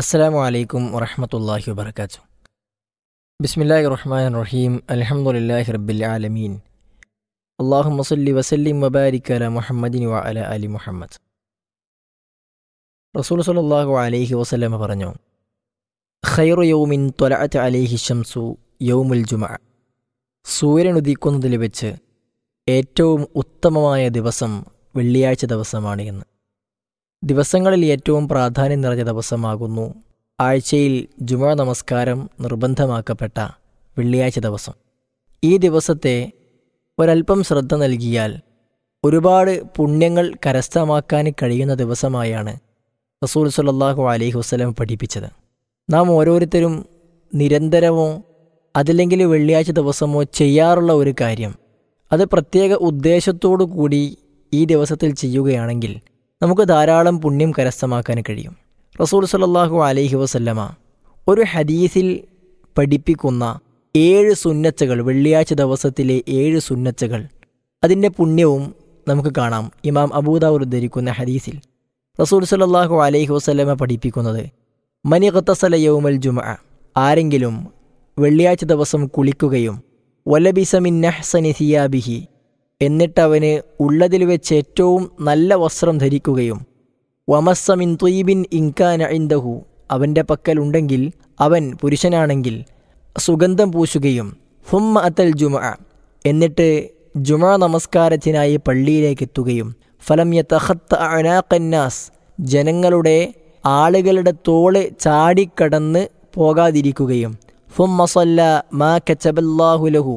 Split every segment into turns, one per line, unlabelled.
അസ്സാം വലൈക്കും വറഹമത്തല്ലാഹി വബർക്കാത്തു ബിസ്മില്ലാഹി റഹ്മാൻ റഹീം അലഹമുല്ലാഹി റബ്ബിൽ ആലമീൻ അള്ളാഹു മസല്ലി വസല്ലിം വബാരിക് അല മുഹമ്മദിൻ വ അല അലി മുഹമ്മദ് റസൂൽ സലാഹു അലൈഹി വസല്ലമ പറഞ്ഞു ഖൈറു യൗമിൻ ത്വലഅത്ത് അലൈഹി ഷംസു യൗമുൽ ജുമ സൂര്യൻ ഉദിക്കുന്നതിൽ വെച്ച് ഏറ്റവും ഉത്തമമായ ദിവസം വെള്ളിയാഴ്ച ദിവസമാണ് എന്ന് ദിവസങ്ങളിൽ ഏറ്റവും പ്രാധാന്യം നിറഞ്ഞ ദിവസമാകുന്നു ആഴ്ചയിൽ ജുമ നമസ്കാരം നിർബന്ധമാക്കപ്പെട്ട വെള്ളിയാഴ്ച ദിവസം ഈ ദിവസത്തെ ഒരൽപ്പം ശ്രദ്ധ നൽകിയാൽ ഒരുപാട് പുണ്യങ്ങൾ കരസ്ഥമാക്കാൻ കഴിയുന്ന ദിവസമായാണ് റസൂൽ സല്ലാഹു അലൈഹി വസ്ലം പഠിപ്പിച്ചത് നാം ഓരോരുത്തരും നിരന്തരമോ അതില്ലെങ്കിൽ വെള്ളിയാഴ്ച ദിവസമോ ചെയ്യാറുള്ള ഒരു കാര്യം അത് പ്രത്യേക ഉദ്ദേശത്തോടു കൂടി ഈ ദിവസത്തിൽ ചെയ്യുകയാണെങ്കിൽ നമുക്ക് ധാരാളം പുണ്യം കരസ്ഥമാക്കാൻ കഴിയും റസൂൽ സലല്ലാഹു അലൈഹി വസല്ലമ ഒരു ഹദീസിൽ പഠിപ്പിക്കുന്ന ഏഴ് സുന്നച്ചകൾ വെള്ളിയാഴ്ച ദിവസത്തിലെ ഏഴ് സുന്നച്ചകൾ അതിൻ്റെ പുണ്യവും നമുക്ക് കാണാം ഇമാം അബൂദാവൂർ ഉദ്ധരിക്കുന്ന ഹദീസിൽ റസൂൽ സലല്ലാഹു അലൈഹി വസ്ലമ പഠിപ്പിക്കുന്നത് മനി ഖത്തസല യൗമൽ ജുമ ആരെങ്കിലും വെള്ളിയാഴ്ച ദിവസം കുളിക്കുകയും വലബിസമിൻ നഹ്സനി സിയാബിഹി എന്നിട്ടവന് ഉള്ളതിൽ വെച്ച് ഏറ്റവും നല്ല വസ്ത്രം ധരിക്കുകയും വമസ്സമിൻ ത്വീബിൻ ഇൻകാൻ അഴിന്തഹു അവൻ്റെ ഉണ്ടെങ്കിൽ അവൻ പുരുഷനാണെങ്കിൽ സുഗന്ധം പൂശുകയും ഹുമ്മ അതൽ ജുമ എന്നിട്ട് ജുമ നമസ്കാരത്തിനായി പള്ളിയിലേക്ക് എത്തുകയും ഫലം യത്തഹത്ത് അനാഖന്നാസ് ജനങ്ങളുടെ ആളുകളുടെ തോള് ചാടിക്കടന്ന് പോകാതിരിക്കുകയും ഫും സല്ല മാ കച്ചബല്ലാഹുലഹു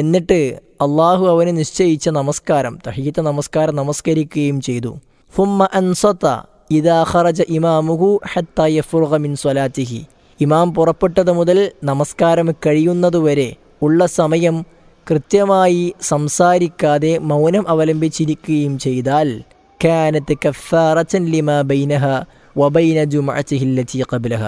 എന്നിട്ട് അള്ളാഹു അവന് നിശ്ചയിച്ച നമസ്കാരം തഹീത്ത നമസ്കാരം നമസ്കരിക്കുകയും ചെയ്തു ഫുമ്മ അൻസത്ത ഇദാ ഖറജ ഇമാമുഹു ഹത്ത സ്വലാത്തിഹി ഇമാം പുറപ്പെട്ടത് മുതൽ നമസ്കാരം കഴിയുന്നതുവരെ ഉള്ള സമയം കൃത്യമായി സംസാരിക്കാതെ മൗനം അവലംബിച്ചിരിക്കുകയും ചെയ്താൽ കാനത്ത് കഫാറച്ചൻ ലിമ ബൈനഹ വബൈന ജുമഅച്ചിഹില്ലത്തി കബിലഹ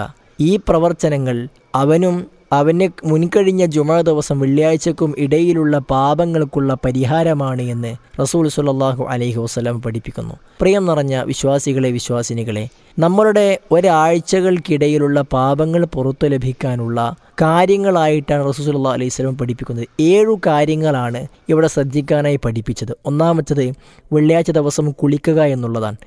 ഈ പ്രവർത്തനങ്ങൾ അവനും അവന് മുൻകഴിഞ്ഞ ജുമാ ദിവസം വെള്ളിയാഴ്ചക്കും ഇടയിലുള്ള പാപങ്ങൾക്കുള്ള പരിഹാരമാണ് എന്ന് റസൂൽ സുല്ലാഹു അലൈഹി വസ്ലം പഠിപ്പിക്കുന്നു പ്രിയം നിറഞ്ഞ വിശ്വാസികളെ വിശ്വാസിനികളെ നമ്മളുടെ ഒരാഴ്ചകൾക്കിടയിലുള്ള പാപങ്ങൾ പുറത്തു ലഭിക്കാനുള്ള കാര്യങ്ങളായിട്ടാണ് റസൂസുല്ലാ അലൈഹി സ്വലം പഠിപ്പിക്കുന്നത് ഏഴു കാര്യങ്ങളാണ് ഇവിടെ ശ്രദ്ധിക്കാനായി പഠിപ്പിച്ചത് ഒന്നാമത്തത് വെള്ളിയാഴ്ച ദിവസം കുളിക്കുക എന്നുള്ളതാണ്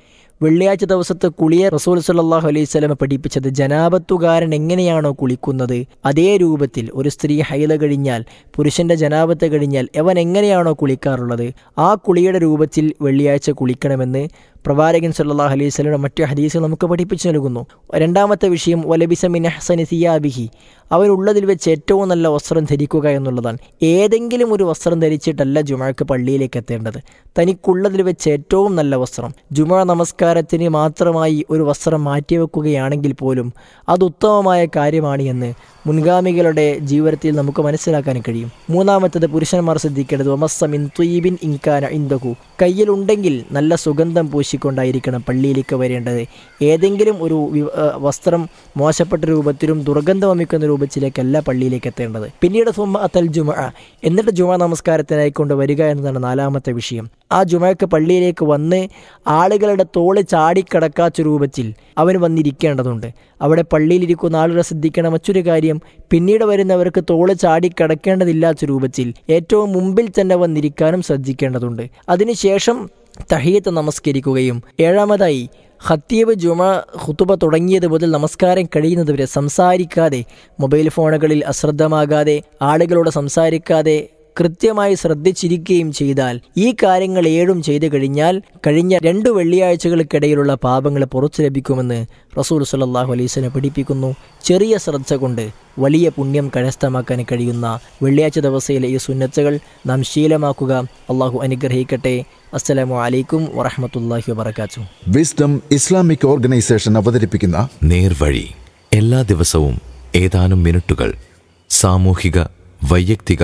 വെള്ളിയാഴ്ച ദിവസത്തെ കുളിയെ റസൂൽ സല്ലാഹു അലൈഹി സ്വലമ പഠിപ്പിച്ചത് ജനാപത്തുകാരൻ എങ്ങനെയാണോ കുളിക്കുന്നത് അതേ രൂപത്തിൽ ഒരു സ്ത്രീ ഹൈല കഴിഞ്ഞാൽ പുരുഷന്റെ ജനാപത്ത് കഴിഞ്ഞാൽ അവൻ എങ്ങനെയാണോ കുളിക്കാറുള്ളത് ആ കുളിയുടെ രൂപത്തിൽ വെള്ളിയാഴ്ച കുളിക്കണമെന്ന് പ്രവാചകൻ സല്ലാ അലൈഹി സ്വലയുടെ മറ്റു ഹദീസുകൾ നമുക്ക് പഠിപ്പിച്ചു നൽകുന്നു രണ്ടാമത്തെ വിഷയം വലബിസമിൻ ഹസനി സിയാബിഹി അവരുള്ളതിൽ വെച്ച് ഏറ്റവും നല്ല വസ്ത്രം ധരിക്കുക എന്നുള്ളതാണ് ഏതെങ്കിലും ഒരു വസ്ത്രം ധരിച്ചിട്ടല്ല ജുമാക്ക് പള്ളിയിലേക്ക് എത്തേണ്ടത് തനിക്കുള്ളതിൽ വെച്ച് ഏറ്റവും നല്ല വസ്ത്രം ജുമ നമസ്കാരത്തിന് മാത്രമായി ഒരു വസ്ത്രം മാറ്റിവെക്കുകയാണെങ്കിൽ പോലും അത് ഉത്തമമായ കാര്യമാണ് എന്ന് മുൻഗാമികളുടെ ജീവിതത്തിൽ നമുക്ക് മനസ്സിലാക്കാൻ കഴിയും മൂന്നാമത്തത് പുരുഷന്മാർ ശ്രദ്ധിക്കേണ്ടത് ഒമസ്സമിൻ ഇൻകാന ഇന്ദകു കയ്യിലുണ്ടെങ്കിൽ നല്ല സുഗന്ധം പൂശിക്കൊണ്ടായിരിക്കണം പള്ളിയിലേക്ക് വരേണ്ടത് ഏതെങ്കിലും ഒരു വസ്ത്രം മോശപ്പെട്ട രൂപത്തിലും ദുർഗന്ധം വമിക്കുന്ന രൂപത്തിലേക്കല്ല പള്ളിയിലേക്ക് എത്തേണ്ടത് പിന്നീട് സുമ അത്തൽ ജുമ എന്നിട്ട് ജുമാ നമസ്കാരത്തിനായിക്കൊണ്ട് വരിക എന്നതാണ് നാലാമത്തെ വിഷയം ആ ജുമയ്ക്ക് പള്ളിയിലേക്ക് വന്ന് ആളുകളുടെ തോള് ചാടിക്കടക്കാത്ത രൂപത്തിൽ അവൻ വന്നിരിക്കേണ്ടതുണ്ട് അവിടെ പള്ളിയിലിരിക്കുന്ന ആളുകളെ ശ്രദ്ധിക്കേണ്ട മറ്റൊരു കാര്യം പിന്നീട് വരുന്നവർക്ക് തോള് ചാടിക്കടക്കേണ്ടതില്ലാത്ത രൂപത്തിൽ ഏറ്റവും മുമ്പിൽ തന്നെ വന്നിരിക്കാനും ശ്രദ്ധിക്കേണ്ടതുണ്ട് അതിനുശേഷം തഹീത്ത് നമസ്കരിക്കുകയും ഏഴാമതായി ഹത്തീബ് ജുമ ഖുതുബ തുടങ്ങിയത് മുതൽ നമസ്കാരം കഴിയുന്നതുവരെ സംസാരിക്കാതെ മൊബൈൽ ഫോണുകളിൽ അശ്രദ്ധമാകാതെ ആളുകളോട് സംസാരിക്കാതെ കൃത്യമായി ശ്രദ്ധിച്ചിരിക്കുകയും ചെയ്താൽ ഈ കാര്യങ്ങൾ ഏഴും ചെയ്തു കഴിഞ്ഞാൽ കഴിഞ്ഞ രണ്ടു വെള്ളിയാഴ്ചകൾക്കിടയിലുള്ള പാപങ്ങൾ പുറത്തു ലഭിക്കുമെന്ന് റസൂൽ സല്ലാഹു അലൈസിനെ പഠിപ്പിക്കുന്നു ചെറിയ ശ്രദ്ധ കൊണ്ട് വലിയ പുണ്യം കരസ്ഥമാക്കാൻ കഴിയുന്ന വെള്ളിയാഴ്ച ദിവസയിലെ ഈ സുന്നത്തുകൾ നാം ശീലമാക്കുക അള്ളാഹു അനുഗ്രഹിക്കട്ടെ അസ്സലാമു അലൈക്കും വറഹമത്തല്ലാഹി വാത്തു വിസ്ഡം ഇസ്ലാമിക് ഓർഗനൈസേഷൻ അവതരിപ്പിക്കുന്ന നേർവഴി എല്ലാ ദിവസവും ഏതാനും മിനിറ്റുകൾ സാമൂഹിക വൈയക്തിക